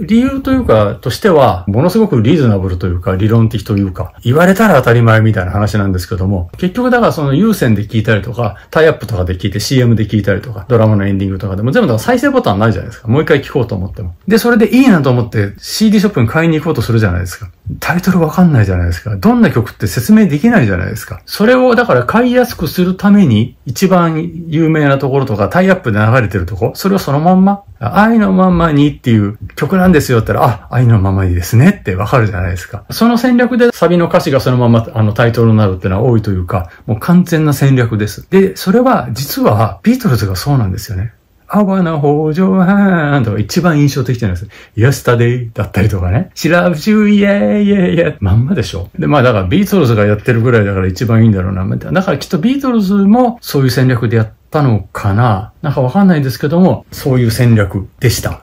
理由というか、としては、ものすごくリーズナブルというか、理論的というか、言われたら当たり前みたいな話なんですけども、結局だからその有線で聞いたりとか、タイアップとかで聞いて CM で聞いたりとか、ドラマのエンディングとかでも全部だから再生ボタンないじゃないですか。もう一回聞こうと思っても。で、それでいいなと思って CD ショップに買いに行こうとするじゃないですか。タイトルわかんないじゃないですか。どんな曲って説明できないじゃないですか。それをだから買いやすくするために、一番有名なところとか、タイアップで流れてるとこ、それをそのまんま愛のまんまにっていう曲なんですよって言ったら、あ、愛のままにですねってわかるじゃないですか。その戦略でサビの歌詞がそのままあのタイトルになるっていうのは多いというか、もう完全な戦略です。で、それは実はビートルズがそうなんですよね。アワな北条はんとか一番印象的じゃないですか。yesterday だったりとかね。she loves y u yeah, yeah, yeah. まんまでしょ。で、まあだからビートルズがやってるぐらいだから一番いいんだろうな。だからきっとビートルズもそういう戦略でやってったのかななんかわかんないですけども、そういう戦略でした。